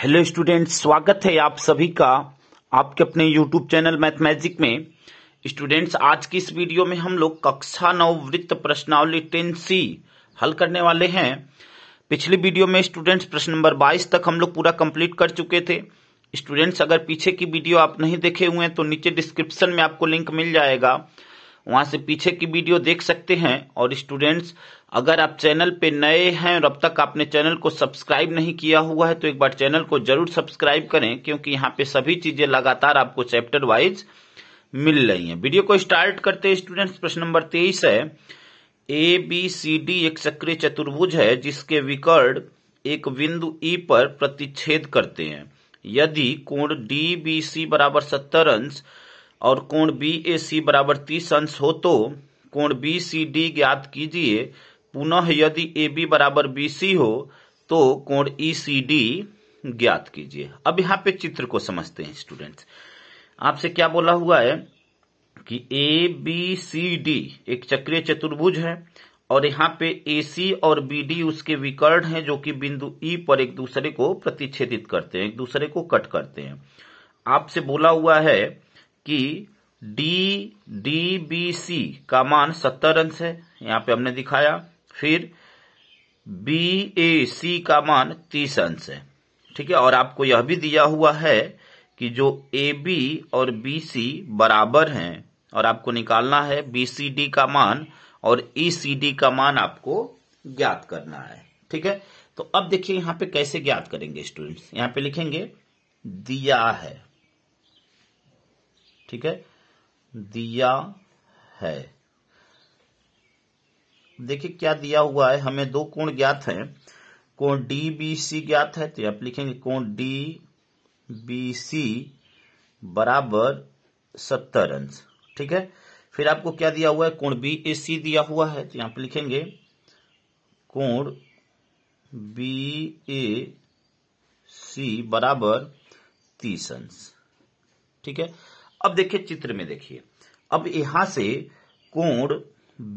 Hello students स्वागत है आप सभी का आपके अपने यूट्यूब चैनल मैथ मैजिक में स्टूडेंट्स आज की इस वीडियो में हम लोग कक्षा नौ वृत्त प्रश्नावली टेन सी हल करने वाले हैं पिछली वीडियो में स्टूडेंट्स प्रश्न नंबर 22 तक हम लोग पूरा कंप्लीट कर चुके थे स्टूडेंट्स अगर पीछे की वीडियो आप नहीं देखे हुए हैं तो नीचे डिस्क्रिप्शन में आपको लिंक मिल जाएगा वहां से पीछे की वीडियो देख सकते हैं और स्टूडेंट्स अगर आप चैनल पे नए हैं और अब तक आपने चैनल को सब्सक्राइब नहीं किया हुआ है तो एक बार चैनल को जरूर सब्सक्राइब करें क्योंकि यहाँ पे सभी चीजें लगातार आपको चैप्टर वाइज मिल रही हैं वीडियो को स्टार्ट करते स्टूडेंट्स प्रश्न नंबर तेईस है ए बी सी डी एक सक्रिय चतुर्भुज है जिसके विकर्ण एक बिंदु ई e पर प्रतिच्छेद करते हैं यदि कोण डी बी सी बराबर सत्तर अंश और कोण बी ए सी बराबर तीस अंश हो तो कोण बी सी डी ज्ञात कीजिए पुनः यदि ए बी बराबर बी सी हो तो कोण ई सी डी ज्ञात कीजिए अब यहाँ पे चित्र को समझते हैं स्टूडेंट्स आपसे क्या बोला हुआ है कि ए बी सी डी एक चक्रीय चतुर्भुज है और यहाँ पे ए सी और बी डी उसके विकर्ण हैं जो कि बिंदु ई पर एक दूसरे को प्रतिच्छेदित करते हैं एक दूसरे को कट करते हैं आपसे बोला हुआ है कि डी डी बी सी का मान सत्तर अंश है यहाँ पे हमने दिखाया फिर बी ए सी का मान तीस अंश है ठीक है और आपको यह भी दिया हुआ है कि जो ए बी और बी सी बराबर हैं और आपको निकालना है बी सी डी का मान और ई सी डी का मान आपको ज्ञात करना है ठीक है तो अब देखिए यहां पे कैसे ज्ञात करेंगे स्टूडेंट्स यहाँ पे लिखेंगे दिया है ठीक है दिया है देखिए क्या दिया हुआ है हमें दो कोण ज्ञात हैं कोण डी बी सी ज्ञात है तो आप लिखेंगे कोण डी बी सी बराबर सत्तर अंश ठीक है फिर आपको क्या दिया हुआ है कोण बी ए सी दिया हुआ है तो यहां पर लिखेंगे कोण बी ए सी बराबर तीस अंश ठीक है अब देखिए चित्र में देखिए अब यहां से कोण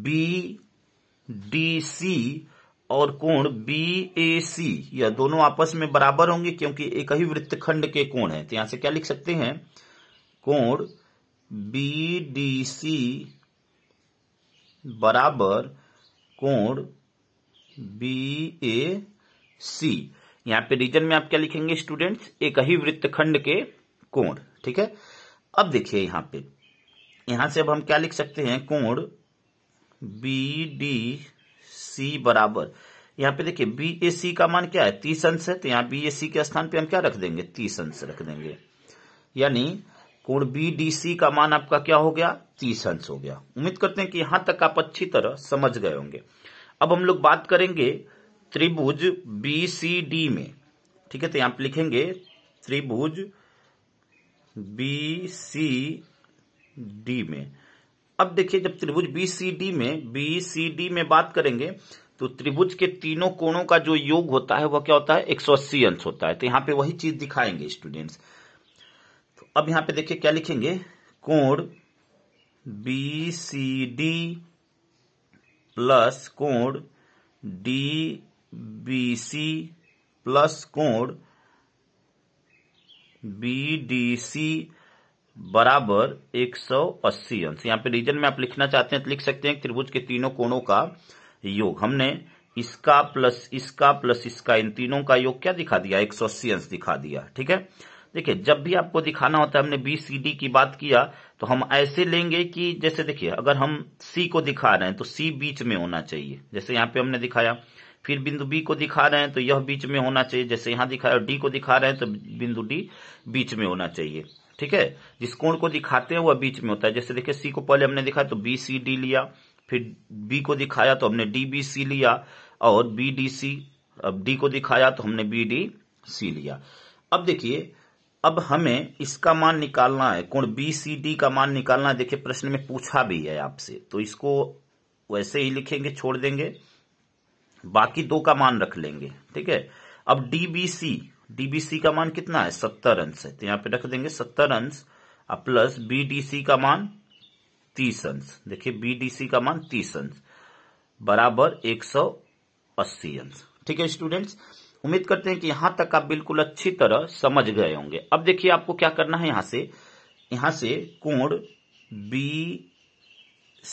बी डी सी और कोण बी ए सी यह दोनों आपस में बराबर होंगे क्योंकि एक ही वृत्तखंड के कोण है तो यहां से क्या लिख सकते हैं कोण बी डी सी बराबर कोण बी ए सी यहां पे रीजन में आप क्या लिखेंगे स्टूडेंट्स एक ही वृत्तखंड के कोण ठीक है अब देखिए यहां पे यहां से अब हम क्या लिख सकते हैं कोण बी डी सी बराबर यहां पे देखिए बी ए सी का मान क्या है तीस अंश है तो यहां बी ए सी के स्थान पे हम क्या रख देंगे तीस अंश रख देंगे यानी कोण बी डी सी का मान आपका क्या हो गया तीस अंश हो गया उम्मीद करते हैं कि यहां तक आप अच्छी तरह समझ गए होंगे अब हम लोग बात करेंगे त्रिभुज बी सी डी में ठीक है तो यहां पर लिखेंगे त्रिभुज बी सी डी में अब देखिए जब त्रिभुज बी सी डी में बी सी डी में बात करेंगे तो त्रिभुज के तीनों कोणों का जो योग होता है वह क्या होता है 180 अंश होता है तो यहां पे वही चीज दिखाएंगे स्टूडेंट्स तो अब यहां पे देखिए क्या लिखेंगे कोण बी सी डी प्लस कोण डी बी सी प्लस कोण बी डी सी बराबर 180 अंश यहाँ पे रीजन में आप लिखना चाहते हैं तो लिख सकते हैं त्रिभुज के तीनों कोणों का योग हमने इसका प्लस इसका प्लस इसका इन तीनों का योग क्या दिखा दिया 180 अंश दिखा दिया ठीक है देखिए जब भी आपको दिखाना होता है हमने बी सी डी की बात किया तो हम ऐसे लेंगे कि जैसे देखिए अगर हम सी को दिखा रहे हैं तो सी बीच में होना चाहिए जैसे यहाँ पे हमने दिखाया फिर बिंदु बी को दिखा रहे हैं तो यह बीच में होना चाहिए जैसे यहां दिखा डी को दिखा रहे हैं तो बिंदु डी बीच में होना चाहिए ठीक है जिस कोण को दिखाते हैं वह बीच में होता है जैसे देखिए सी को पहले हमने दिखाया तो बी सी डी लिया फिर बी को दिखाया तो हमने डी बी सी लिया और बी डी सी अब डी को दिखाया तो हमने बी डी सी लिया अब देखिए अब हमें इसका मान निकालना है कोण बी सी डी का मान निकालना है देखिए प्रश्न में पूछा भी है आपसे तो इसको वैसे ही लिखेंगे छोड़ देंगे बाकी दो का मान रख लेंगे ठीक है अब डीबीसी डीबीसी का मान कितना है सत्तर अंश है तो यहां पे रख देंगे सत्तर अंश प्लस बीडीसी का मान तीस अंश देखिए बीडीसी का मान तीस अंश बराबर एक सौ अस्सी अंश ठीक है स्टूडेंट्स उम्मीद करते हैं कि यहां तक आप बिल्कुल अच्छी तरह समझ गए होंगे अब देखिए आपको क्या करना है यहां से यहां से कोण बी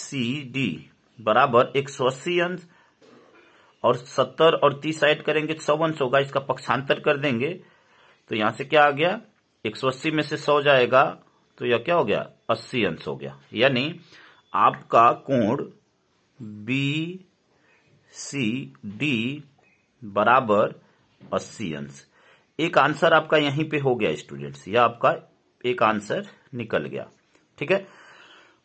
सी डी बराबर एक सौ अस्सी अंश और सत्तर और तीस ऐड करेंगे चौवन तो सौ सौ होगा इसका पक्षांतर कर देंगे तो यहां से क्या आ गया एक सौ अस्सी में से सौ जाएगा तो यह क्या हो गया अस्सी अंश हो गया यानी आपका कोण बी सी डी बराबर अस्सी अंश एक आंसर आपका यहीं पे हो गया स्टूडेंट्स यह आपका एक आंसर निकल गया ठीक है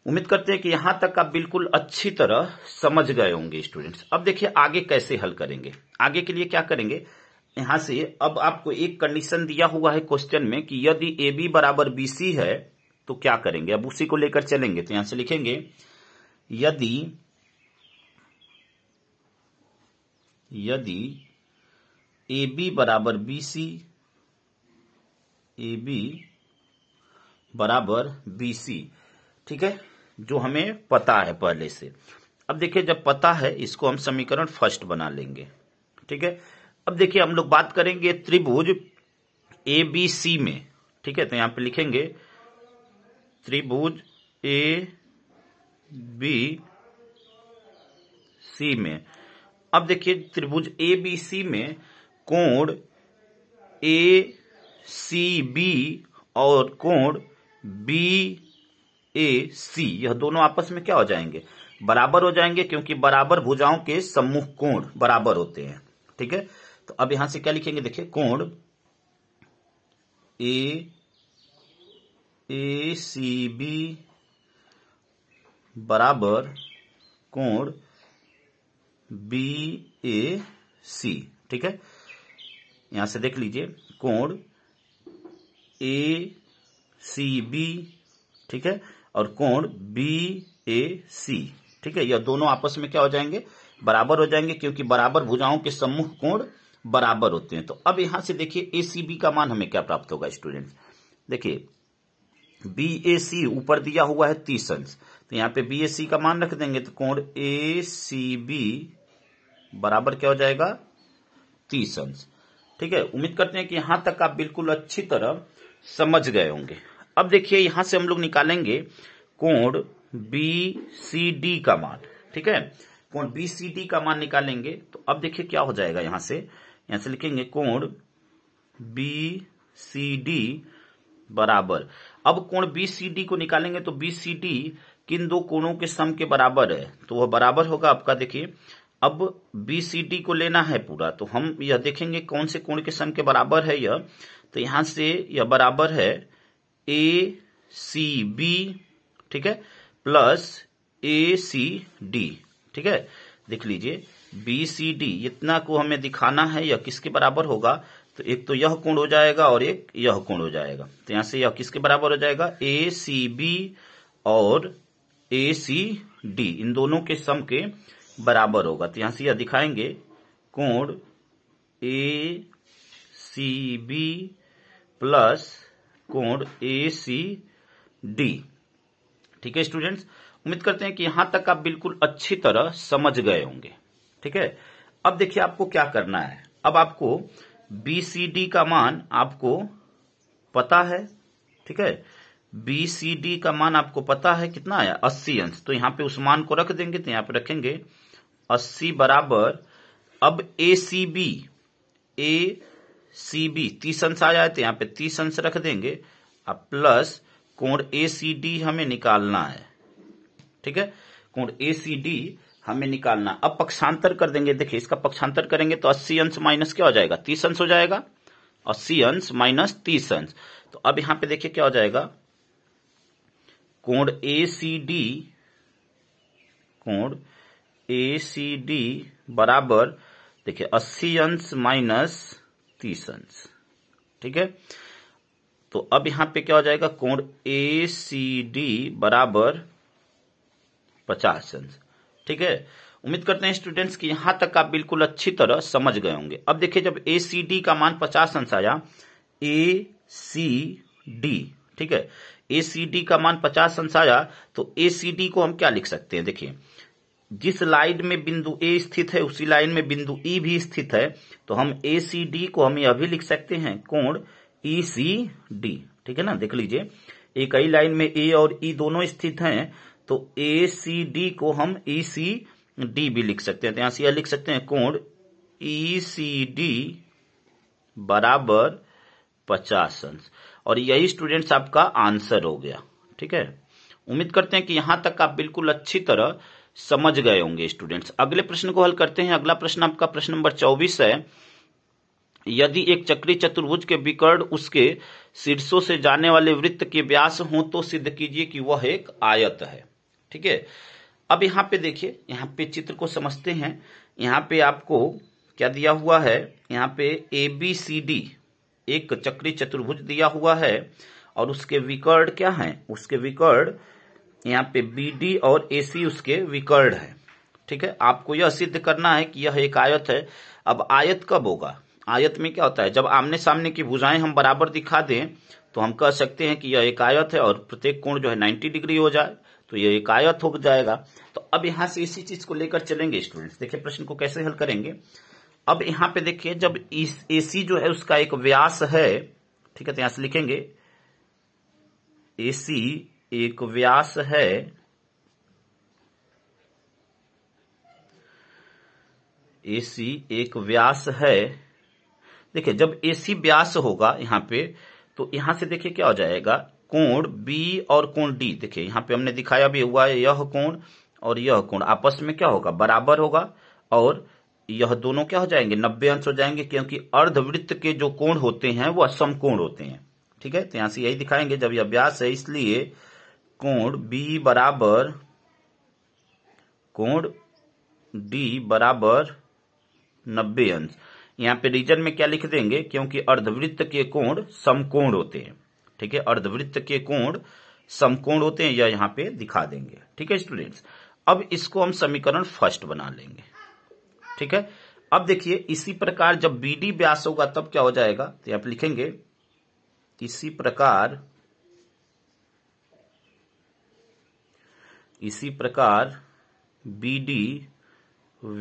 उम्मीद करते हैं कि यहां तक आप बिल्कुल अच्छी तरह समझ गए होंगे स्टूडेंट्स अब देखिए आगे कैसे हल करेंगे आगे के लिए क्या करेंगे यहां से अब आपको एक कंडीशन दिया हुआ है क्वेश्चन में कि यदि ए बी बराबर बी सी है तो क्या करेंगे अब उसी को लेकर चलेंगे तो यहां से लिखेंगे यदि यदि ए बी बराबर बी सी ए बी बराबर बी सी ठीक है जो हमें पता है पहले से अब देखिए जब पता है इसको हम समीकरण फर्स्ट बना लेंगे ठीक है अब देखिए हम लोग बात करेंगे त्रिभुज ए बी सी में ठीक है तो यहां पे लिखेंगे त्रिभुज ए बी सी में अब देखिए त्रिभुज ए बी सी में कोण ए सी बी और कोण बी ए सी यह दोनों आपस में क्या हो जाएंगे बराबर हो जाएंगे क्योंकि बराबर भुजाओं के सम्मुख कोण बराबर होते हैं ठीक है तो अब यहां से क्या लिखेंगे देखिए कोण ए ए सी बी बराबर कोण बी ए सी ठीक है यहां से देख लीजिए कोण ए सी बी ठीक है और कोण बी ए सी ठीक है यह दोनों आपस में क्या हो जाएंगे बराबर हो जाएंगे क्योंकि बराबर भुजाओं के सम्मुख कोण बराबर होते हैं तो अब यहां से देखिए ए सी बी का मान हमें क्या प्राप्त होगा स्टूडेंट देखिए बी ए सी ऊपर दिया हुआ है तीस अंश तो यहां पे बी ए सी का मान रख देंगे तो कोण ए सी बी बराबर क्या हो जाएगा तीस अंश ठीक है उम्मीद करते हैं कि यहां तक आप बिल्कुल अच्छी तरह समझ गए होंगे अब देखिए यहां से हम लोग निकालेंगे कोण बी सी डी का मान ठीक है कोण बी सी डी का मान निकालेंगे तो अब देखिए क्या हो जाएगा यहां से यहां से लिखेंगे कोण बी सी डी बराबर अब कोण बी सी डी को निकालेंगे तो बी सी डी किन दो कोणों के सम के बराबर है तो वह बराबर होगा आपका देखिए अब बी सी डी को लेना है पूरा तो हम यह देखेंगे कौन से कोण के सम के बराबर है यह तो यहां से यह बराबर है ए सी बी ठीक है प्लस ए सी डी ठीक है देख लीजिए बी सी डी इतना को हमें दिखाना है यह किसके बराबर होगा तो एक तो यह कोण हो जाएगा और एक यह कोण हो जाएगा तो यहां से यह किसके बराबर हो जाएगा ए सी बी और ए सी डी इन दोनों के सम के बराबर होगा तो यहां से यह दिखाएंगे कोण ए सी बी प्लस कोण ए सी डी ठीक है स्टूडेंट्स उम्मीद करते हैं कि यहां तक आप बिल्कुल अच्छी तरह समझ गए होंगे ठीक है अब देखिए आपको क्या करना है अब आपको बी सी डी का मान आपको पता है ठीक है बी सी डी का मान आपको पता है कितना आया अस्सी अंश तो यहां पे उस मान को रख देंगे तो यहां पे रखेंगे अस्सी बराबर अब ए सी बी ए सी बी तीस अंश आ जाए तो यहाँ पे तीस अंश रख देंगे अब प्लस कोण ए सी डी हमें निकालना है ठीक है कोण ए सी डी हमें निकालना अब पक्षांतर कर देंगे देखिए इसका पक्षांतर करेंगे तो अस्सी अंश माइनस क्या हो जाएगा तीस अंश हो जाएगा अस्सी अंश माइनस तीस अंश तो अब यहां पे देखिए क्या हो जाएगा कोण ए सी डी कोण ए सी डी बराबर देखिए अस्सी अंश माइनस सिक्सटी ठीक है तो अब यहां पे क्या हो जाएगा कोण ए सी डी बराबर पचास अंश ठीक है उम्मीद करते हैं स्टूडेंट्स कि यहां तक आप बिल्कुल अच्छी तरह समझ गए होंगे अब देखिए जब ए सी डी का मान पचास अंश आया ए सी डी ठीक है ए सी डी का मान पचास अंश आया तो ए सी डी को हम क्या लिख सकते हैं देखिए जिस लाइन में बिंदु ए स्थित है उसी लाइन में बिंदु ई e भी स्थित है तो हम ए सी डी को हम यह भी लिख सकते हैं कोण ई सी डी ठीक है ना देख लीजिए एक ही लाइन में ए और ई e दोनों स्थित हैं तो ए सी डी को हम ई सी डी भी लिख सकते हैं तो यहां से यह लिख सकते हैं कोण ई सी डी बराबर पचास अंश और यही स्टूडेंट्स आपका आंसर हो गया ठीक है उम्मीद करते हैं कि यहां तक आप बिल्कुल अच्छी तरह समझ गए होंगे स्टूडेंट्स अगले प्रश्न को हल करते हैं अगला प्रश्न आपका प्रश्न नंबर चौबीस है यदि एक चक्री चतुर्भुज के विकर्ण उसके शीर्षों से जाने वाले वृत्त के व्यास हो तो सिद्ध कीजिए कि वह एक आयत है ठीक है अब यहाँ पे देखिए यहाँ पे चित्र को समझते हैं यहाँ पे आपको क्या दिया हुआ है यहाँ पे ए बी सी डी एक चक्री चतुर्भुज दिया हुआ है और उसके विकर्ण क्या है उसके विकर्ण यहाँ पे बी डी और ए उसके विकर्ण है ठीक है आपको यह सिद्ध करना है कि यह एक आयत है अब आयत कब होगा आयत में क्या होता है जब आमने सामने की भुजाएं हम बराबर दिखा दें तो हम कह सकते हैं कि यह एक आयत है और प्रत्येक कोण जो है 90 डिग्री हो जाए तो यह एक आयत हो जाएगा तो अब यहां से इसी चीज को लेकर चलेंगे स्टूडेंट्स देखिए प्रश्न को कैसे हल करेंगे अब यहां पे देखिए जब इस सी जो है उसका एक व्यास है ठीक है तो यहां से लिखेंगे सी एक व्यास है एसी एक व्यास है देखिए जब एसी व्यास होगा यहां पे तो यहां से देखिए क्या हो जाएगा कोण बी और कोण डी देखिए यहां पे हमने दिखाया भी हुआ है यह कोण और यह कोण आपस में क्या होगा बराबर होगा और यह दोनों क्या हो जाएंगे नब्बे अंश हो जाएंगे क्योंकि अर्धवृत्त के जो कोण होते हैं वह समकोण होते हैं ठीक है तो यहां से यही दिखाएंगे जब यह व्यास है इसलिए कोण बी बराबर कोण डी बराबर नब्बे अंश यहाँ पे रीजन में क्या लिख देंगे क्योंकि अर्धवृत्त के कोण समकोण होते हैं ठीक है अर्धवृत्त के कोण समकोण होते हैं या यहाँ पे दिखा देंगे ठीक है स्टूडेंट्स अब इसको हम समीकरण फर्स्ट बना लेंगे ठीक है अब देखिए इसी प्रकार जब बी डी व्यास होगा तब क्या हो जाएगा तो आप लिखेंगे इसी प्रकार इसी प्रकार BD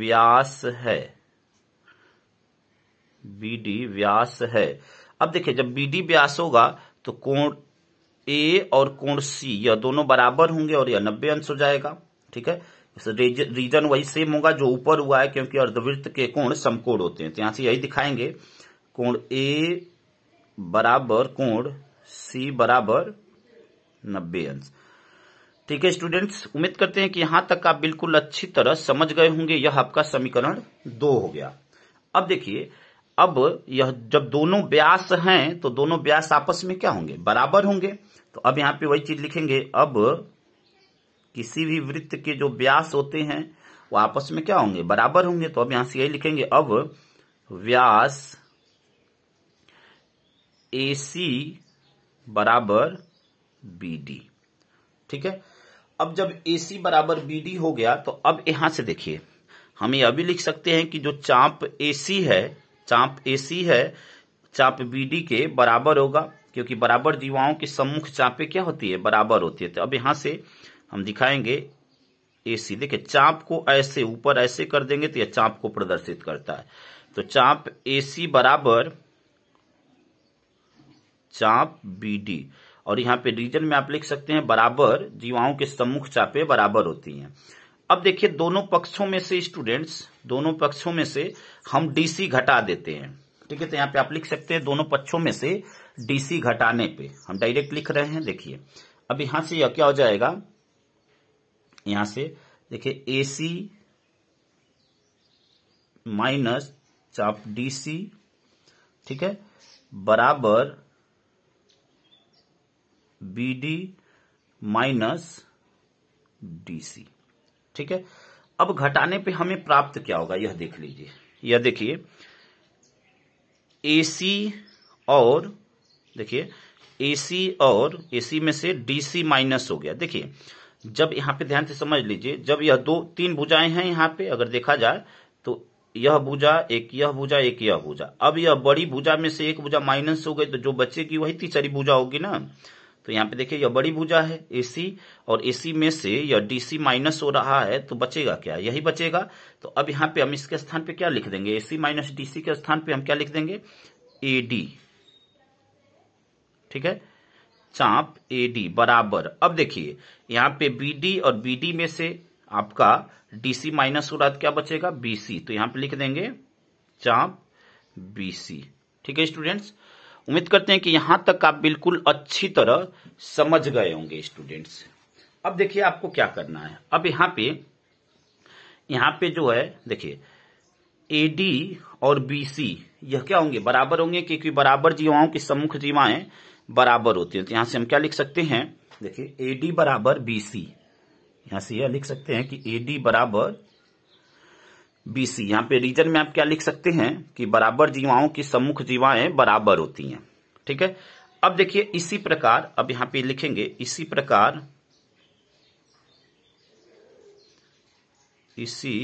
व्यास है BD व्यास है अब देखिये जब BD व्यास होगा तो कोण ए और कोण सी यह दोनों बराबर होंगे और यह नब्बे अंश हो जाएगा ठीक है रीजन वही सेम होगा जो ऊपर हुआ है क्योंकि अर्धवृत्त के कोण समकोण होते हैं तो यहां से यही दिखाएंगे कोण ए बराबर कोण सी बराबर नब्बे अंश ठीक है स्टूडेंट्स उम्मीद करते हैं कि यहां तक आप बिल्कुल अच्छी तरह समझ गए होंगे यह आपका समीकरण दो हो गया अब देखिए अब यह जब दोनों व्यास हैं तो दोनों व्यास आपस में क्या होंगे बराबर होंगे तो अब यहां पे वही चीज लिखेंगे अब किसी भी वृत्त के जो व्यास होते हैं वो आपस में क्या होंगे बराबर होंगे तो अब यहां से यही लिखेंगे अब व्यास ए सी बराबर बी डी ठीक है अब जब ए सी बराबर बी डी हो गया तो अब यहां से देखिए हम यह भी लिख सकते हैं कि जो चाप ए सी है चाप ए सी है चाप बी डी के बराबर होगा क्योंकि बराबर दीवाओं की सम्मुख चापे क्या होती है बराबर होती है तो अब यहां से हम दिखाएंगे ए सी देखिए चाप को ऐसे ऊपर ऐसे कर देंगे तो यह चाप को प्रदर्शित करता है तो चाप ए सी बराबर चाप बी डी और यहाँ पे रीजन में आप लिख सकते हैं बराबर जीवाओं के सम्मुख चापे बराबर होती हैं अब देखिए दोनों पक्षों में से स्टूडेंट्स दोनों पक्षों में से हम डीसी घटा देते हैं ठीक है तो यहाँ पे आप लिख सकते हैं दोनों पक्षों में से डीसी घटाने पे हम डायरेक्ट लिख रहे हैं देखिए अब यहां से यह क्या हो जाएगा यहां से देखिए ए सी माइनस चाप डी सी ठीक है बराबर B D minus D C ठीक है अब घटाने पे हमें प्राप्त क्या होगा यह देख लीजिए यह देखिए ए सी और देखिए ए सी और ए सी में से डी सी माइनस हो गया देखिए जब यहां पे ध्यान से समझ लीजिए जब यह दो तीन भुजाएं हैं यहां पे अगर देखा जाए तो यह भुजा एक यह भुजा एक यह भुजा अब यह बड़ी भुजा में से एक भुजा माइनस हो गई तो जो बचेगी वही तीसरी भुजा होगी ना तो यहाँ पे देखिए यह बड़ी भुजा है एसी और एसी में से यह डीसी माइनस हो रहा है तो बचेगा क्या यही बचेगा तो अब यहाँ पे हम इसके स्थान पे क्या लिख देंगे एसी माइनस डीसी के स्थान पे हम क्या लिख देंगे एडी ठीक है चाप एडी बराबर अब देखिए यहाँ पे बीडी और बीडी में से आपका डीसी माइनस हो रहा है तो क्या बचेगा बीसी तो यहाँ पे लिख देंगे चाप बीसी ठीक है स्टूडेंट्स उम्मीद करते हैं कि यहां तक आप बिल्कुल अच्छी तरह समझ गए होंगे स्टूडेंट्स अब देखिए आपको क्या करना है अब यहां पे यहां पे जो है देखिए एडी और बी सी यह क्या होंगे बराबर होंगे क्योंकि बराबर जीवाओं की सम्मुख जीवाएं बराबर होती है तो यहां से हम क्या लिख सकते हैं देखिए एडी बराबर बी सी से यह लिख सकते हैं कि ए डी बराबर बीसी यहाँ पे रीजन में आप क्या लिख सकते हैं कि बराबर जीवाओं की सम्मुख जीवाएं बराबर होती हैं ठीक है अब देखिए इसी प्रकार अब यहां पे लिखेंगे इसी प्रकार इसी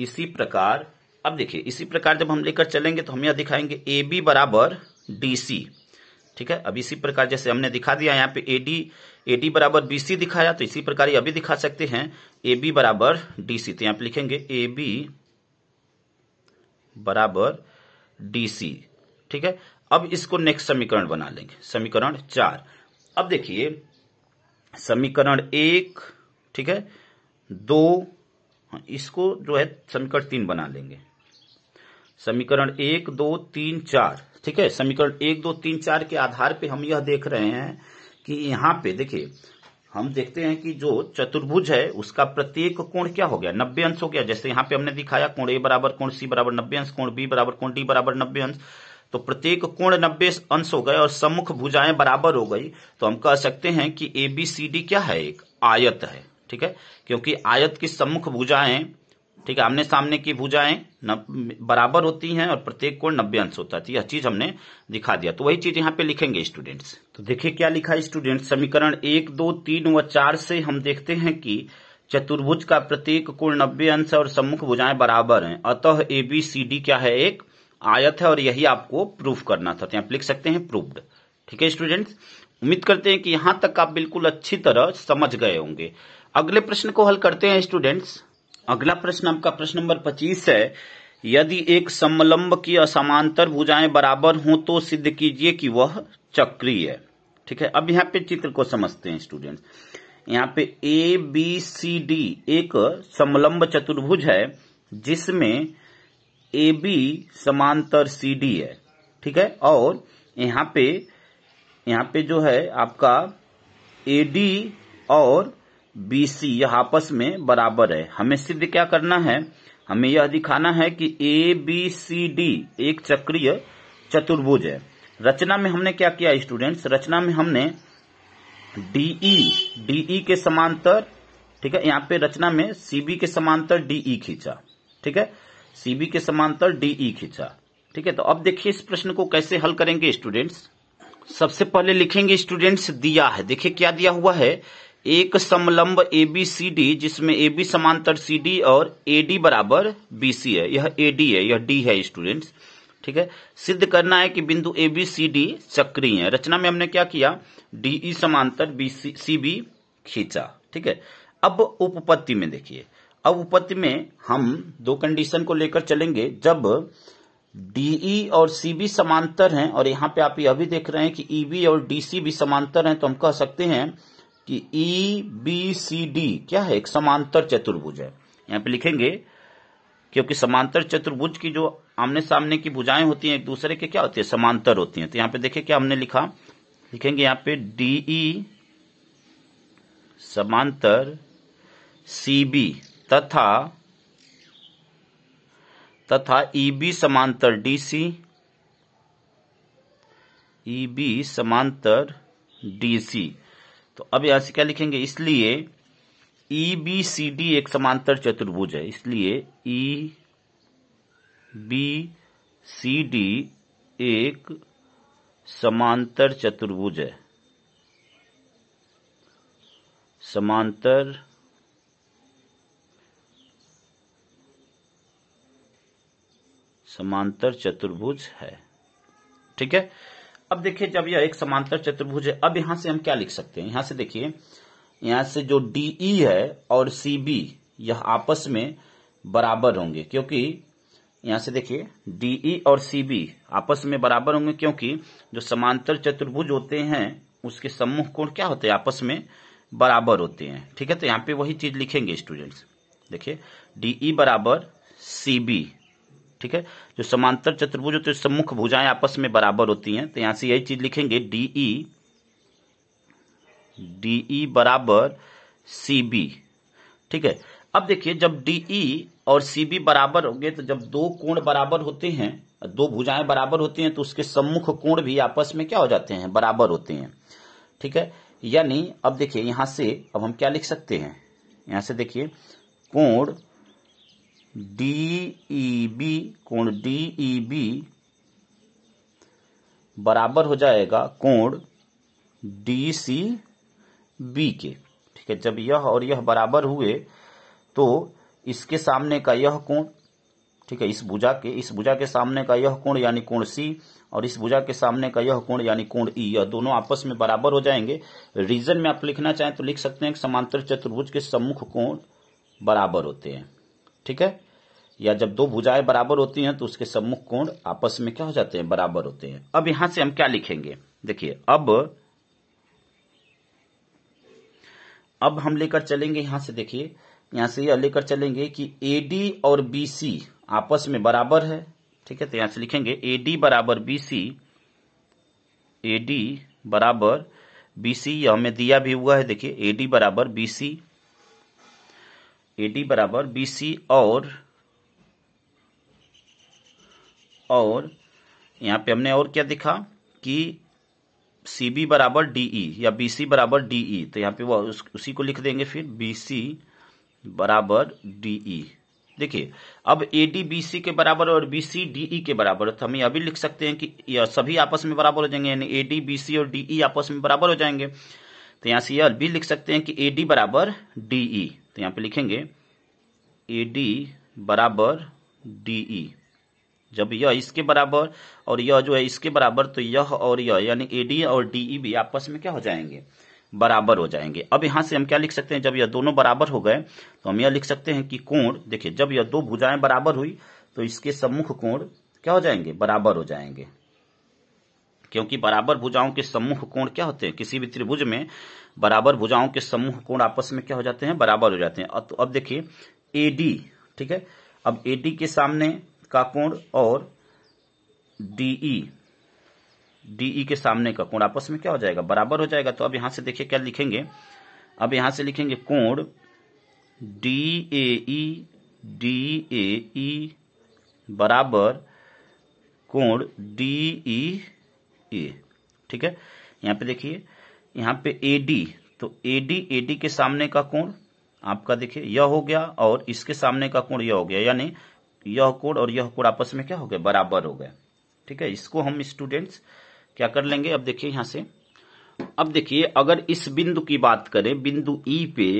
इसी प्रकार अब देखिए इसी प्रकार जब हम लेकर चलेंगे तो हम यह दिखाएंगे ए बी बराबर डी सी ठीक है अब इसी प्रकार जैसे हमने दिखा दिया यहाँ पे एडी एडी बराबर बी दिखाया तो इसी प्रकार अभी दिखा सकते हैं ए बी बराबर डी सी तो यहां पर लिखेंगे ए बी बराबर डी सी ठीक है अब इसको नेक्स्ट समीकरण बना लेंगे समीकरण चार अब देखिए समीकरण एक ठीक है दो हाँ, इसको जो है समीकरण तीन बना लेंगे समीकरण एक दो तीन चार ठीक है समीकरण एक दो तीन चार के आधार पे हम यह देख रहे हैं कि यहाँ पे देखिए हम देखते हैं कि जो चतुर्भुज है उसका प्रत्येक कोण क्या हो गया नब्बे अंश हो गया जैसे यहाँ पे हमने दिखाया कोण ए बराबर कोण सी बराबर नब्बे अंश कोण बी बराबर कोण डी बराबर नब्बे अंश तो प्रत्येक कोण नब्बे अंश हो गए और सम्मुख भुजाएं बराबर हो गई तो हम कह सकते हैं कि ए बी सी डी क्या है एक आयत है ठीक है क्योंकि आयत की सम्मुख भुजाएं ठीक है आमने सामने की भुजाएं बराबर होती हैं और प्रत्येक कोण नब्बे अंश होता है तो यह चीज हमने दिखा दिया तो वही चीज यहाँ पे लिखेंगे स्टूडेंट्स तो देखिए क्या लिखा है स्टूडेंट समीकरण एक दो तीन व चार से हम देखते हैं कि चतुर्भुज का प्रत्येक कोण नब्बे अंश और सम्मुख भुजाएं बराबर है अतः ए बी सी डी क्या है एक आयत है और यही आपको प्रूफ करना था तो यहाँ लिख सकते हैं प्रूफ्ड ठीक है स्टूडेंट्स उम्मीद करते हैं कि यहां तक आप बिल्कुल अच्छी तरह समझ गए होंगे अगले प्रश्न को हल करते हैं स्टूडेंट्स अगला प्रश्न आपका प्रश्न नंबर पच्चीस है यदि एक समलंब की असमांतर भुजाएं बराबर हों तो सिद्ध कीजिए कि वह चक्रीय है ठीक है अब यहाँ पे चित्र को समझते हैं स्टूडेंट यहाँ पे ए बी सी डी एक समलंब चतुर्भुज है जिसमें ए बी समांतर सी डी है ठीक है और यहाँ पे यहाँ पे जो है आपका ए डी और बी सी यह आपस में बराबर है हमें सिद्ध क्या करना है हमें यह दिखाना है कि ए बी सी डी एक चक्रीय चतुर्भुज है रचना में हमने क्या किया स्टूडेंट्स रचना में हमने डीई डीई e, e के समांतर ठीक है यहाँ पे रचना में सीबी के समांतर डीई e खींचा ठीक है सीबी के समांतर डीई खींचा ठीक है तो अब देखिए इस प्रश्न को कैसे हल करेंगे स्टूडेंट्स सबसे पहले लिखेंगे स्टूडेंट्स दिया है देखिए क्या दिया हुआ है एक समलंब ए बी सी डी जिसमें ए बी समांतर सी डी और ए डी बराबर बी सी है यह ए डी है यह डी है स्टूडेंट्स ठीक है सिद्ध करना है कि बिंदु ए बी सी डी है रचना में हमने क्या किया डी ई e समांतर बी सी सी बी खींचा ठीक है अब उपपत्ति में देखिए अब उपपत्ति में हम दो कंडीशन को लेकर चलेंगे जब डीई e और सीबी समांतर हैं और यहां पे आप यह भी देख रहे हैं कि ईबी e और डीसी भी समांतर हैं तो हम कह सकते हैं कि ई बी सी डी क्या है एक समांतर चतुर्भुज है यहां पे लिखेंगे क्योंकि समांतर चतुर्भुज की जो आमने सामने की भुजाएं होती हैं एक दूसरे के क्या होती है समांतर होती हैं तो यहां पे देखिए क्या हमने लिखा लिखेंगे यहां पे डीई e, समांतर सी बी तथा तथा ई e, बी समांतर डी सी ई बी समांतर डी सी तो अब यहां से क्या लिखेंगे इसलिए ई बी सी डी एक समांतर चतुर्भुज है इसलिए ई बी सी डी एक समांतर चतुर्भुज है समांतर समांतर चतुर्भुज है ठीक है अब देखिए जब यह एक समांतर चतुर्भुज है अब यहां से हम क्या लिख सकते हैं यहां से देखिए यहां से जो डीई e है और बी यह आपस में बराबर होंगे क्योंकि यहां से देखिए डीई e और बी आपस में बराबर होंगे क्योंकि जो समांतर चतुर्भुज होते हैं उसके सम्मुख कोण क्या होते हैं आपस में बराबर होते हैं ठीक है तो यहाँ पे वही चीज लिखेंगे स्टूडेंट्स देखिए डीई e बराबर बी ठीक है जो समांतर चतुर्भुज होते हैं सम्मुख भुजाएं आपस में बराबर होती हैं तो यहां से यही चीज लिखेंगे डीई डीई e, e बराबर सी बी ठीक है अब देखिए जब डीई e और सी बी बराबर होंगे तो जब दो कोण बराबर होते हैं दो भुजाएं बराबर होती हैं तो उसके सम्मुख कोण भी आपस में क्या हो जाते हैं बराबर होते हैं ठीक है यानी अब देखिए यहां से अब हम क्या लिख सकते हैं यहां से देखिए कोण डीईबी e कोण डीईबी e बराबर हो जाएगा कोण डी सी बी के ठीक है जब यह और यह बराबर हुए तो इसके सामने का यह कोण ठीक है इस भुजा के इस भुजा के सामने का यह कोण यानी कोण सी और इस भुजा के सामने का यह कोण यानी कोण ई e, यह दोनों आपस में बराबर हो जाएंगे रीजन में आप लिखना चाहें तो लिख सकते हैं समांतर चतुर्भुज के सम्मुख कोण बराबर होते हैं ठीक है या जब दो भुजाएं बराबर होती हैं तो उसके सम्मुख कोण आपस में क्या हो जाते हैं बराबर होते हैं अब यहां से हम क्या लिखेंगे देखिए अब अब हम लेकर चलेंगे यहां से देखिए यहां से यह लेकर चलेंगे कि एडी और बीसी आपस में बराबर है ठीक है तो यहां से लिखेंगे एडी बराबर बीसी एडी बराबर बीसी हमें दिया भी हुआ है देखिए एडी बराबर बीसी एडी बराबर बीसी और और यहाँ पे हमने और क्या देखा कि सी बी बराबर डी ई e या बी सी बराबर डी ई e, तो यहाँ पे वो उस, उसी को लिख देंगे फिर बी सी बराबर डी ई e। देखिए अब ए डी बी सी के बराबर और बी सी डी ई के बराबर तो हम यह भी लिख सकते हैं कि यह सभी आपस में बराबर हो जाएंगे यानी ए डी बी सी और डी ई आपस में बराबर हो जाएंगे तो यहाँ से यह भी लिख सकते हैं कि ए डी बराबर डी ई तो यहाँ पे लिखेंगे ए डी बराबर डी ई e। जब यह इसके बराबर और यह जो है इसके बराबर तो यह और यह यानी ए डी और डी ई e भी आपस में क्या हो जाएंगे बराबर हो जाएंगे अब यहां से हम क्या लिख सकते हैं जब यह दोनों बराबर हो गए तो हम यह लिख सकते हैं कि कोण देखिए जब यह दो भुजाएं बराबर हुई तो इसके सम्मुख कोण क्या हो जाएंगे बराबर हो जाएंगे क्योंकि बराबर भुजाओं के समूह कोण क्या होते हैं किसी भी त्रिभुज में बराबर भुजाओं के समूह कोण आपस में क्या हो जाते हैं बराबर हो जाते हैं तो अब देखिए एडी ठीक है अब ए डी के सामने का कोण और डीई डीई e, e के सामने का कोण आपस में क्या हो जाएगा बराबर हो जाएगा तो अब यहां से देखिए क्या लिखेंगे अब यहां से लिखेंगे कोण D A E D A ई बराबर कोण डीई ए ठीक है यहां पे देखिए यहां पे ए डी तो ए डी ए डी के सामने का कोण आपका देखिए यह हो गया और इसके सामने का कोण यह हो गया यानी यह कोण और यह कोण आपस में क्या हो गया बराबर हो गया ठीक है इसको हम स्टूडेंट्स क्या कर लेंगे अब देखिए यहां से अब देखिए अगर इस बिंदु की बात करें बिंदु ई e पे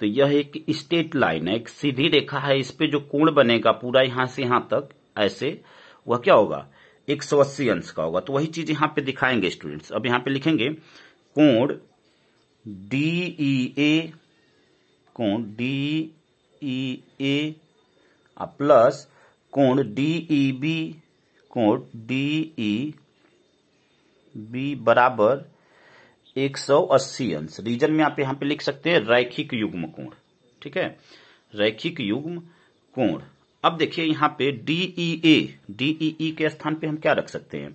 तो यह एक स्टेट लाइन है एक सीधी रेखा है इस पे जो कोण बनेगा पूरा यहां से यहां तक ऐसे वह क्या होगा एक सौ अस्सी अंश का होगा तो वही चीज यहां पे दिखाएंगे स्टूडेंट्स अब यहां पे लिखेंगे कोण डीई ए e कोण डी ए प्लस कोण डीई बी e कोण डीई बी e बराबर एक सौ अस्सी अंश रीजन में आप यहां पे लिख सकते हैं रैखिक युग्म कोण ठीक है रैखिक युग्म कोण अब देखिए यहाँ पे डीई ए डीई के स्थान पे हम क्या रख सकते हैं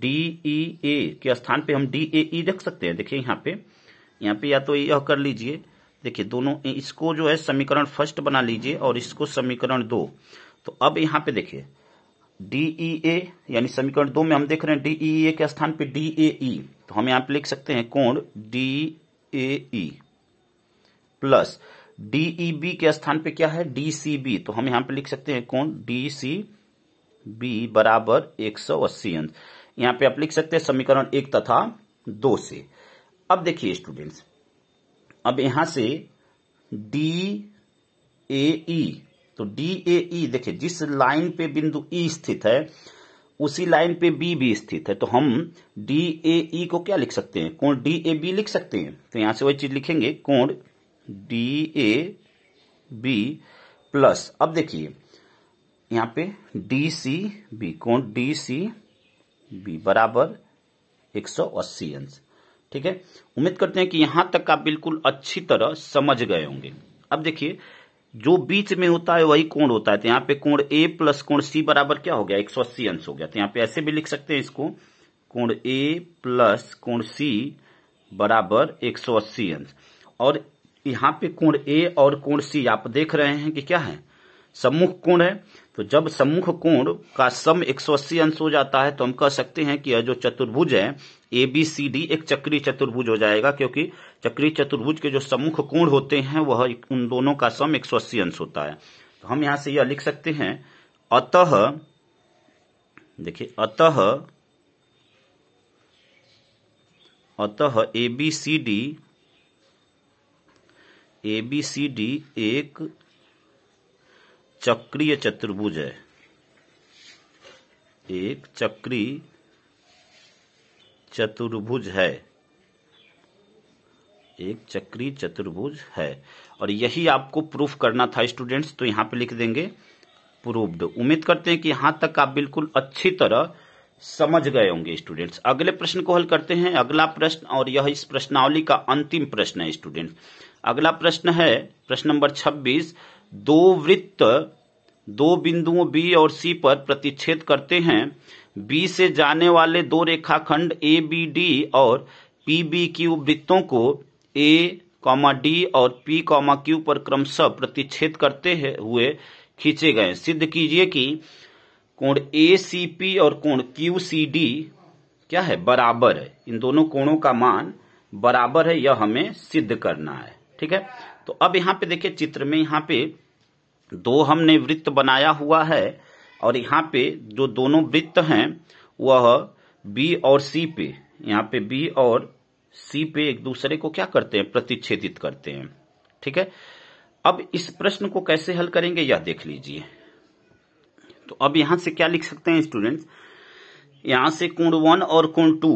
डीई ए e के स्थान पे हम डी ए ई रख सकते हैं देखिए यहाँ पे यहां पे या तो यह कर लीजिए देखिए दोनों इसको जो है समीकरण फर्स्ट बना लीजिए और इसको समीकरण दो तो अब यहाँ पे देखिए डीई ए e यानी समीकरण दो में हम देख रहे हैं डीई ए e के स्थान पे डी ए ई तो हम यहाँ पे लिख सकते हैं कोण D A E plus D E B e के स्थान पे क्या है डीसीबी तो हम यहां पे लिख सकते हैं कौन सी बी बराबर एक सौ अस्सी अंश यहां पे आप लिख सकते हैं समीकरण एक तथा दो से अब देखिए स्टूडेंट्स अब यहां से डी ए ई तो डी ए ई e देखिये जिस लाइन पे बिंदु ई e स्थित है उसी लाइन पे बी भी स्थित है तो हम डी ए ई को क्या लिख सकते हैं कोण डी ए बी लिख सकते हैं तो यहां से वही चीज लिखेंगे कोण डी ए बी प्लस अब देखिए यहां पे डी सी बी कौन डी सी बी बराबर 180 अंश ठीक है उम्मीद करते हैं कि यहां तक आप बिल्कुल अच्छी तरह समझ गए होंगे अब देखिए जो बीच में होता है वही कोण होता है तो यहाँ पे कोण ए प्लस कोण सी बराबर क्या हो गया 180 अंश हो गया तो यहाँ पे ऐसे भी लिख सकते हैं इसको कोण ए प्लस कोण सी बराबर 180 अंश और यहाँ पे कोण ए और कोण सी आप देख रहे हैं कि क्या है सम्मुख कोण है तो जब सम्मुख कोण का सम 180 अंश हो जाता है तो हम कह सकते हैं कि यह जो चतुर्भुज है ए बी सी डी एक चक्रीय चतुर्भुज हो जाएगा क्योंकि चक्रीय चतुर्भुज के जो सम्मुख कोण होते हैं वह उन दोनों का सम 180 अंश होता है तो हम यहां से यह लिख सकते हैं अतः देखिए अतः अतः A B C D A B C D एक चक्रीय चतुर्भुज है एक चक्रीय चतुर्भुज है एक चक्रीय चतुर्भुज है और यही आपको प्रूफ करना था स्टूडेंट्स तो यहां पे लिख देंगे प्रूफ्ड उम्मीद करते हैं कि यहां तक आप बिल्कुल अच्छी तरह समझ गए होंगे स्टूडेंट्स अगले प्रश्न को हल करते हैं अगला प्रश्न और यह इस प्रश्नावली का अंतिम प्रश्न है स्टूडेंट्स अगला प्रश्न है प्रश्न नंबर छब्बीस दो वृत्त दो बिंदुओं बी और सी पर प्रतिच्छेद करते हैं बी से जाने वाले दो रेखाखंड ए बी डी और पी बी क्यू वृत्तों को ए कॉमा डी और पी कॉमा क्यू पर क्रमशः प्रतिच्छेद करते हुए खींचे गए सिद्ध कीजिए कि कोण ए सी पी और कोण क्यू सी डी क्या है बराबर है इन दोनों कोणों का मान बराबर है यह हमें सिद्ध करना है ठीक है तो अब यहाँ पे देखिये चित्र में यहाँ पे दो हमने वृत्त बनाया हुआ है और यहाँ पे जो दोनों वृत्त हैं वह बी और सी पे यहाँ पे बी और सी पे एक दूसरे को क्या करते हैं प्रतिच्छेदित करते हैं ठीक है अब इस प्रश्न को कैसे हल करेंगे यह देख लीजिए तो अब यहां से क्या लिख सकते हैं स्टूडेंट्स यहां से कुंड वन और कोण टू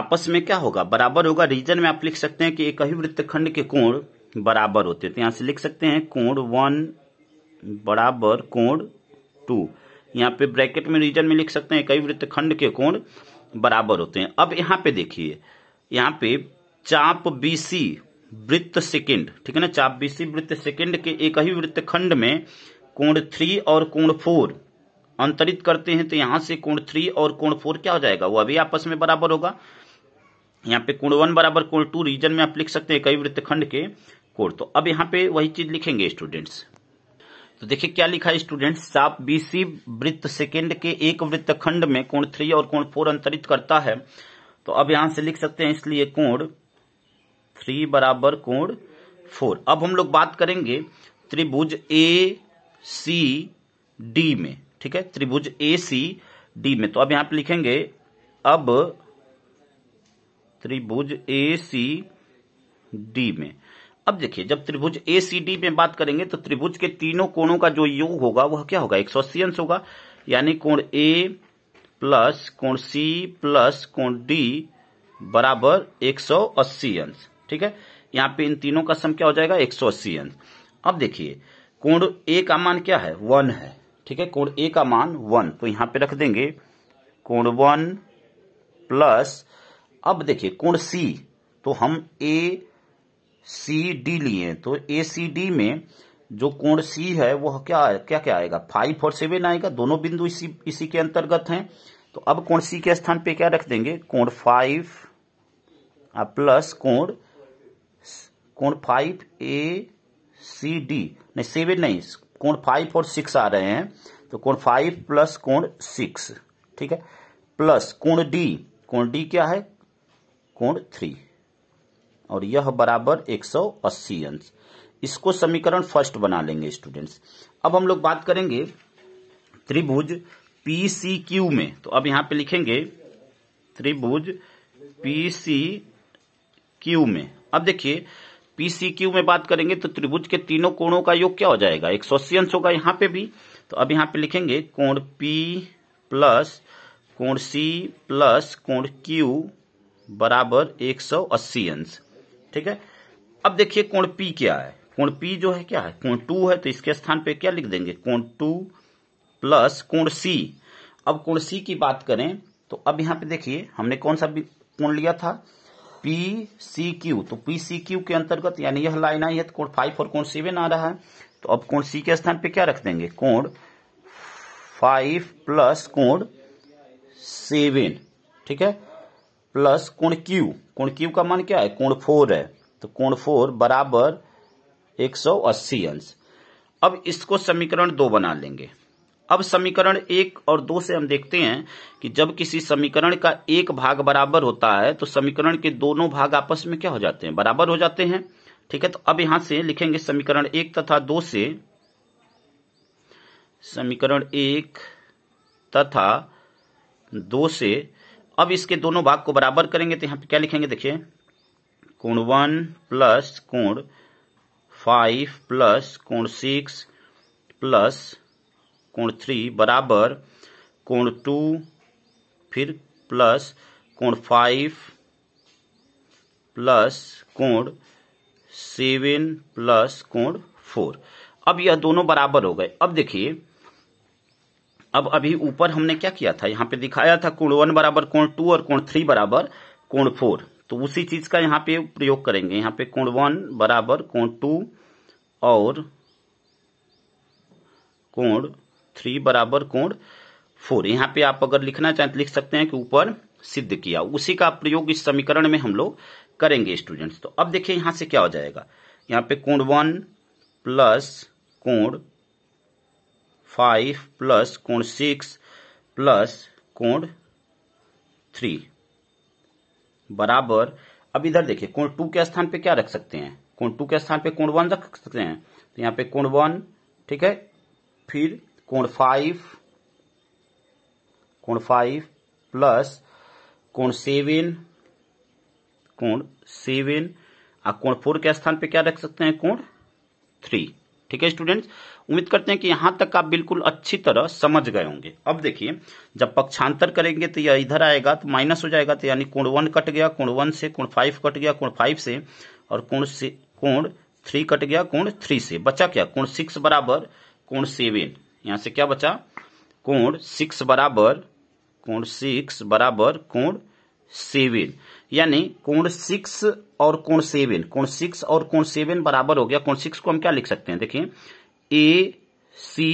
आपस में क्या होगा बराबर होगा रीजन में आप लिख सकते हैं कि एक ही वृत्तखंड के कोण बराबर होते हैं तो यहां से लिख सकते हैं कोण वन बराबर कोण टू यहाँ पे ब्रैकेट में रीजन में लिख सकते हैं कई वृत्तखंड के कोण बराबर होते हैं अब यहाँ पे देखिए यहाँ पे चाप बीसी वृत्त सेकेंड ठीक है ना चाप बीसी वृत्त सेकेंड के एक ही वृत्तखंड में कोण थ्री और कोण फोर अंतरित करते हैं तो यहां से कोण थ्री और कोण फोर क्या हो जाएगा वो अभी आपस में बराबर होगा यहाँ पे कोण वन बराबर कोण टू रीजन में आप लिख सकते हैं कई वृत्तखंड के कोड तो अब यहाँ पे वही चीज लिखेंगे स्टूडेंट्स तो देखिए क्या लिखा है स्टूडेंट साप बीसी वृत्त सेकेंड के एक वृत्त खंड में कोण थ्री और कोण फोर अंतरित करता है तो अब यहां से लिख सकते हैं इसलिए कोण थ्री बराबर कोण फोर अब हम लोग बात करेंगे त्रिभुज ए सी डी में ठीक है त्रिभुज ए सी डी में तो अब यहां पे लिखेंगे अब त्रिभुज ए सी डी में अब देखिए जब त्रिभुज ए सी डी में बात करेंगे तो त्रिभुज के तीनों कोणों का जो योग होगा वह क्या होगा एक सौ अस्सी अंश होगा यानी कोण ए प्लस कोण सी प्लस कोण डी बराबर एक सौ अस्सी अंश ठीक है यहाँ पे इन तीनों का सम क्या हो जाएगा एक सौ अस्सी अंश अब देखिए कोण ए का मान क्या है वन है ठीक है कोण ए का मान वन तो यहाँ पे रख देंगे कोण वन प्लस अब देखिए कोण सी तो हम ए सी डी लिए तो ए सी डी में जो कोण सी है वह क्या क्या क्या आएगा फाइव और सेवन आएगा दोनों बिंदु इसी इसी के अंतर्गत हैं तो अब कोण सी के स्थान पे क्या रख देंगे कोण फाइव प्लस कोण कोण फाइव ए सी डी नहीं सेवन नहीं कोण फाइव और सिक्स आ रहे हैं तो कोण फाइव प्लस कोण सिक्स ठीक है प्लस कोण डी कोण डी क्या है कोण थ्री और यह बराबर 180 अंश इसको समीकरण फर्स्ट बना लेंगे स्टूडेंट्स अब हम लोग बात करेंगे त्रिभुज पी सी क्यू में तो अब यहां पे लिखेंगे त्रिभुज पी सी क्यू में अब देखिए पी सी क्यू में बात करेंगे तो त्रिभुज के तीनों कोणों का योग क्या हो जाएगा एक सौ अस्सी अंश होगा यहां पे भी तो अब यहां पे लिखेंगे कोण पी प्लस कोण सी प्लस कोण क्यू बराबर एक सौ अस्सी अंश ठीक है अब देखिए कोण पी क्या है कोण P जो है क्या है कोण 2 है तो इसके स्थान पे क्या लिख देंगे कोण 2 प्लस कोण C अब कोण C की बात करें तो अब यहां पे देखिए हमने कौन सा कोण लिया था पी सी क्यू तो पी सी क्यू के अंतर्गत यानी यह लाइन आई है तो कोण फाइव और कोण सेवन आ रहा है तो अब कोण सी के स्थान पे क्या रख देंगे कोण फाइव प्लस कोण सेवन ठीक है प्लस कोण क्यू कोण क्यू का मान क्या है कोण फोर है तो कोण फोर बराबर एक सौ अस्सी अंश अब इसको समीकरण दो बना लेंगे अब समीकरण एक और दो से हम देखते हैं कि जब किसी समीकरण का एक भाग बराबर होता है तो समीकरण के दोनों भाग आपस में क्या हो जाते हैं बराबर हो जाते हैं ठीक है तो अब यहां से लिखेंगे समीकरण एक तथा दो से समीकरण एक तथा दो से अब इसके दोनों भाग को बराबर करेंगे तो यहाँ पे क्या लिखेंगे देखिए कोण वन प्लस कोण फाइव प्लस कोण सिक्स प्लस कोण थ्री बराबर कोण टू फिर प्लस कोण फाइव प्लस कोण सेवन प्लस कोण फोर अब यह दोनों बराबर हो गए अब देखिए अब अभी ऊपर हमने क्या किया था यहाँ पे दिखाया था कोण वन बराबर कोण टू और कोण थ्री बराबर कोण फोर तो उसी चीज का यहाँ पे प्रयोग करेंगे यहाँ पे कोण वन बराबर कोण टू और कोण थ्री बराबर कोण फोर यहाँ पे आप अगर लिखना चाहें तो लिख सकते हैं कि ऊपर सिद्ध किया उसी का प्रयोग इस समीकरण में हम लोग करेंगे स्टूडेंट्स तो अब देखिए यहां से क्या हो जाएगा यहाँ पे कोण वन प्लस कोण फाइव प्लस कोण सिक्स प्लस कोण थ्री बराबर अब इधर देखिए कोण टू के स्थान पे क्या रख सकते हैं कोण टू के स्थान पे कोण वन रख सकते हैं तो यहाँ पे कोण वन ठीक है फिर कोण फाइव कोण फाइव प्लस कोण सेवन कोण सेवन और कोण फोर के स्थान पे क्या रख सकते हैं कोण थ्री ठीक है स्टूडेंट्स उम्मीद करते हैं कि यहां तक आप बिल्कुल अच्छी तरह समझ गए होंगे अब देखिए जब पक्षांतर करेंगे तो यह इधर आएगा तो माइनस हो जाएगा तो यानी कोण वन कट गया कोण वन से कोण फाइव कट गया कोण फाइव से और कोण से कोण थ्री कट गया कोण थ्री से बचा क्या कोण सिक्स बराबर कोण सेवन यहां से क्या बचा कोण सिक्स बराबर कोण सिक्स बराबर कोण सेवन यानी कोण सिक्स और कोण सेवन कोण सिक्स और कोण सेवन बराबर हो गया कोण सिक्स को हम क्या लिख सकते हैं देखिए ए सी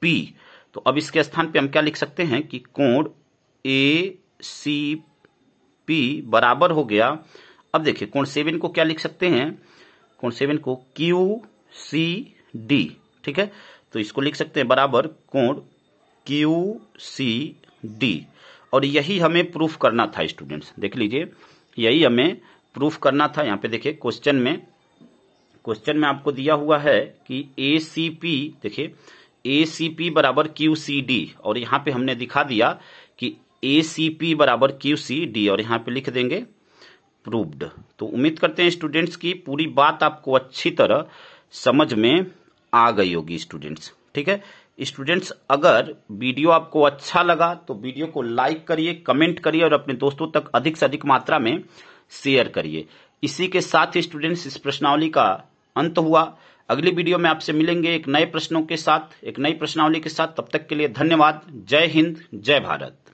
पी तो अब इसके स्थान पे हम क्या लिख सकते हैं कि कोण ए सी पी बराबर हो गया अब देखिए कोण सेवन को क्या लिख सकते हैं कोण सेवन को क्यू सी डी ठीक है तो इसको लिख सकते हैं बराबर कोण क्यू सी डी और यही हमें प्रूफ करना था स्टूडेंट्स देख लीजिए यही हमें प्रूफ करना था यहाँ पे देखिए क्वेश्चन में क्वेश्चन में आपको दिया हुआ है कि ए सी पी देखिये ए सी पी बराबर क्यू सी डी और यहाँ पे हमने दिखा दिया कि ए सी पी बराबर क्यू सी डी और यहाँ पे लिख देंगे प्रूव्ड तो उम्मीद करते हैं स्टूडेंट्स की पूरी बात आपको अच्छी तरह समझ में आ गई होगी स्टूडेंट्स ठीक है स्टूडेंट्स अगर वीडियो आपको अच्छा लगा तो वीडियो को लाइक करिए कमेंट करिए और अपने दोस्तों तक अधिक से अधिक मात्रा में शेयर करिए इसी के साथ ही स्टूडेंट्स इस प्रश्नावली का अंत हुआ अगली वीडियो में आपसे मिलेंगे एक नए प्रश्नों के साथ एक नई प्रश्नावली के साथ तब तक के लिए धन्यवाद जय हिंद जय भारत